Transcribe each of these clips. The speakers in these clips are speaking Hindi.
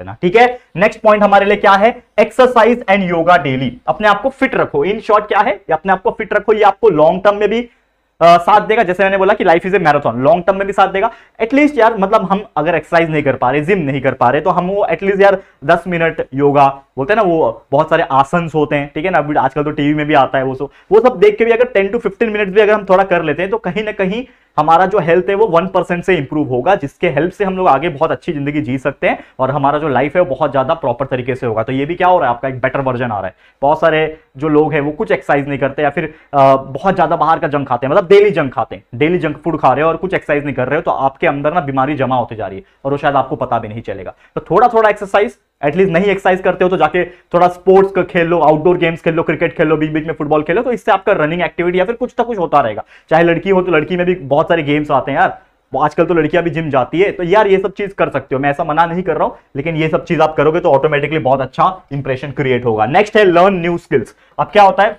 देना ठीक है नेक्स्ट पॉइंट हमारे लिए क्या है एक्सरसाइज एंड योगा डेली अपने आपको फिट रखो इन शॉर्ट क्या है अपने आपको फिट रखो ये आपको लॉन्ग टर्म में भी आ, साथ देगा जैसे मैंने बोला कि life is a marathon long term में भी साथ देगा एटलीस्ट यार मतलब हम अगर एक्सरसाइज नहीं कर पा रहे जिम नहीं कर पा रहे तो हम वो एटलीस्ट यार 10 मिनट योगा बोलते हैं ना वो बहुत सारे आसन होते हैं ठीक है ना अभी आजकल तो टीवी में भी आता है वो सो वो सब देख के भी अगर टेन टू फिफ्टीन मिनट भी अगर हम थोड़ा कर लेते हैं तो कहीं ना कहीं हमारा जो हेल्थ है वो वन परसेंट से इंप्रूव होगा जिसके हेल्प से हम लोग आगे बहुत अच्छी जिंदगी जी सकते हैं और हमारा जो लाइफ है वो बहुत ज्यादा प्रॉपर तरीके से होगा तो ये भी क्या हो रहा है आपका एक बेटर वर्जन आ रहा है बहुत सारे जो लोग हैं वो कुछ एक्सरसाइज नहीं करते या फिर आ, बहुत ज्यादा बाहर का जंक खाते हैं मतलब डेली जंक खाते हैं डेली जंक फूड खा रहे हो और कुछ एक्सरसाइज नहीं कर रहे हो तो आपके अंदर ना बीमारी जमा होती जा रही है और वो शायद आपको पता भी नहीं चलेगा तो थोड़ा थोड़ा एक्सरसाइज एटलीस्ट नहीं एक्सरसाइज करते हो तो जाके थोड़ा स्पोर्ट्स का खेल लो आउटडोर गेम्स खेल लो क्रिकेट खेलो बीच बीच में फुटबॉल खेलो तो इससे आपका रनिंग एक्टिविटी या फिर कुछ ना तो कुछ होता रहेगा चाहे लड़की हो तो लड़की में भी बहुत सारे गेम्स आते हैं यार आजकल तो लड़कियां भी जिम जाती है तो यार ये सब चीज कर सकते हो मैं ऐसा मना नहीं कर रहा हूं लेकिन ये सब चीज आप करोगे तो ऑटोमेटिकली बहुत अच्छा इंप्रेशन क्रिएट होगा नेक्स्ट है लर्न न्यू स्किल्स अब क्या होता है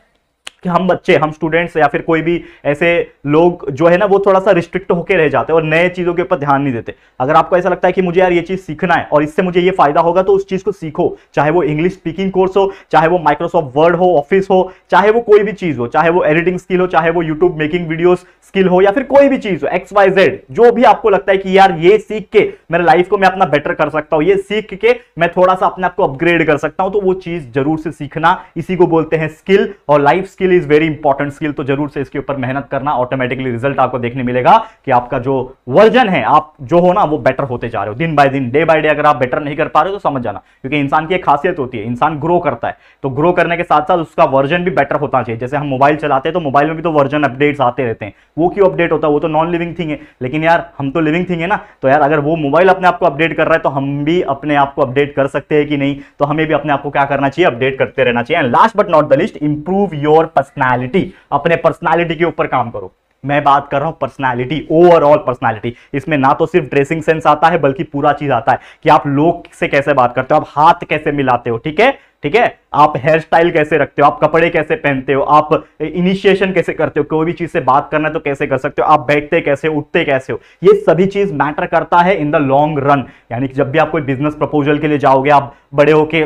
कि हम बच्चे हम स्टूडेंट्स या फिर कोई भी ऐसे लोग जो है ना वो थोड़ा सा रिस्ट्रिक्ट होकर रह जाते हैं और नए चीज़ों के ऊपर ध्यान नहीं देते अगर आपको ऐसा लगता है कि मुझे यार ये चीज़ सीखना है और इससे मुझे ये फायदा होगा तो उस चीज़ को सीखो चाहे वो इंग्लिश स्पीकिंग कोर्स हो चाहे वो माइक्रोसॉफ्ट वर्ड हो ऑफिस हो चाहे वो कोई भी चीज़ हो चाहे वो एडिटिंग स्किल हो चाहे वो यूट्यूब मेकिंग वीडियोज स्किल हो या फिर कोई भी चीज़ हो एक्स वाई जेड जो भी आपको लगता है कि यार ये सीख के मेरे लाइफ को मैं अपना बेटर कर सकता हूँ ये सीख के मैं थोड़ा सा अपने आप को अपग्रेड कर सकता हूँ तो वो चीज़ जरूर से सीखना इसी को बोलते हैं स्किल और life skill skill is very important skill तो जरूर से इसके ऊपर मेहनत करना ऑटोमेटिकली रिजल्ट आपको देखने मिलेगा कि आपका जो वर्जन है आप जो हो ना वो बेटर होते जा रहे हो दिन बाय दिन डे बाय डे अगर आप बेटर नहीं कर पा रहे हो तो समझ जाना क्योंकि इंसान की एक खासियत होती है इंसान ग्रो करता है तो ग्रो करने के साथ साथ उसका वर्जन भी बेटर होता चाहिए जैसे हम मोबाइल चलाते हैं तो मोबाइल में भी तो वर्जन अपडेट्स आते रहते हैं वो क्यों अपडेट होता है वो तो नॉन लिविंग थिंग है लेकिन यार हम तो लिविंग थिंग है ना तो यार अगर वो मोबाइल अपने आपको अपडेट कर रहा है तो हम भी अपने आप को अपडेट कर सकते हैं कि नहीं तो हमें भी अपने आपको क्या करना चाहिए अपडेट करते रहना चाहिए and last but not the least improve your personality अपने पर्सनैलिटी के ऊपर काम करो मैं बात कर रहा हूं पर्सनालिटी ओवरऑल पर्सनालिटी इसमें ना तो सिर्फ ड्रेसिंग सेंस आता है बल्कि पूरा चीज आता है कि आप लोग से कैसे बात करते हो आप हाथ कैसे मिलाते हो ठीक है ठीक है आप हेयर स्टाइल कैसे रखते हो आप कपड़े कैसे पहनते हो आप इनिशिएशन कैसे करते हो कोई भी चीज से बात करना है तो कैसे कर सकते हो आप बैठते कैसे उठते कैसे हो ये सभी चीज मैटर करता है इन द लॉन्ग रन यानी कि जब भी आप कोई बिजनेस प्रपोजल के लिए जाओगे आप बड़े होके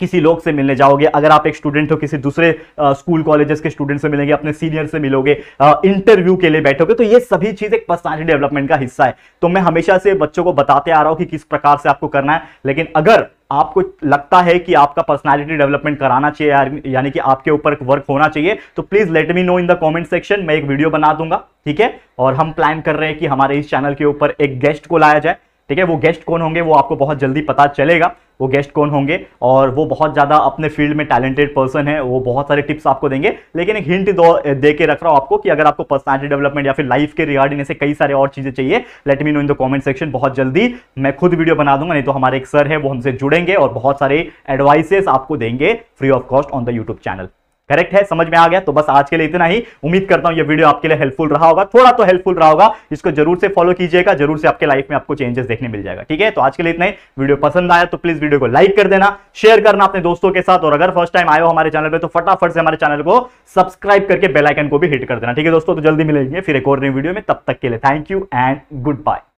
किसी लोग से मिलने जाओगे अगर आप एक स्टूडेंट हो किसी दूसरे स्कूल कॉलेजेस के स्टूडेंट से मिलेंगे अपने सीनियर से मिलोगे इंटरव्यू के लिए बैठोगे तो ये सभी चीज एक पर्सनालिटी डेवलपमेंट का हिस्सा है तो मैं हमेशा से बच्चों को बताते आ रहा हूं कि किस प्रकार से आपको करना है लेकिन अगर आपको लगता है कि आपका पर्सनालिटी डेवलपमेंट कराना चाहिए यानी कि आपके ऊपर वर्क होना चाहिए तो please let me know in the comment section मैं एक वीडियो बना दूंगा ठीक है और हम प्लान कर रहे हैं कि हमारे इस चैनल के ऊपर एक गेस्ट को लाया जाए ठीक है वो गेस्ट कौन होंगे वो आपको बहुत जल्दी पता चलेगा वो गेस्ट कौन होंगे और वो बहुत ज़्यादा अपने फील्ड में टैलेंटेड पर्सन है वो बहुत सारे टिप्स आपको देंगे लेकिन एक हिंट दे के रख रहा हूँ आपको कि अगर आपको पर्सनैलिटी डेवलपमेंट या फिर लाइफ के रिगार्डिंग ऐसे कई सारे और चीज़ें चाहिए let me know in the comment section बहुत जल्दी मैं खुद वीडियो बना दूंगा नहीं तो हमारे एक सर है वो हमसे जुड़ेंगे और बहुत सारे एडवाइसेस आपको देंगे free of cost on the YouTube channel correct है समझ में आ गया तो बस आज के लिए इतना ही उम्मीद करता हूं ये वीडियो आपके लिए हेल्पफुल रहा होगा थोड़ा तो हेल्पफुल रहा होगा इसको जरूर से फॉलो कीजिएगा जरूर से आपके लाइफ में आपको चेंजेस देखने मिल जाएगा ठीक है तो आज के लिए इतना ही वीडियो पसंद आया तो प्लीज वीडियो को लाइक कर देना शेयर करना अपने दोस्तों के साथ और अगर फर्स्ट टाइम आयो हमारे चैनल पर तो फटाफट से हमारे चैनल को सब्सक्राइब करके बेलाइकन को भी हिट कर देना ठीक है दोस्तों तो जल्दी मिलेंगे फिर एक और नई वीडियो में तब तक के लिए thank you and good bye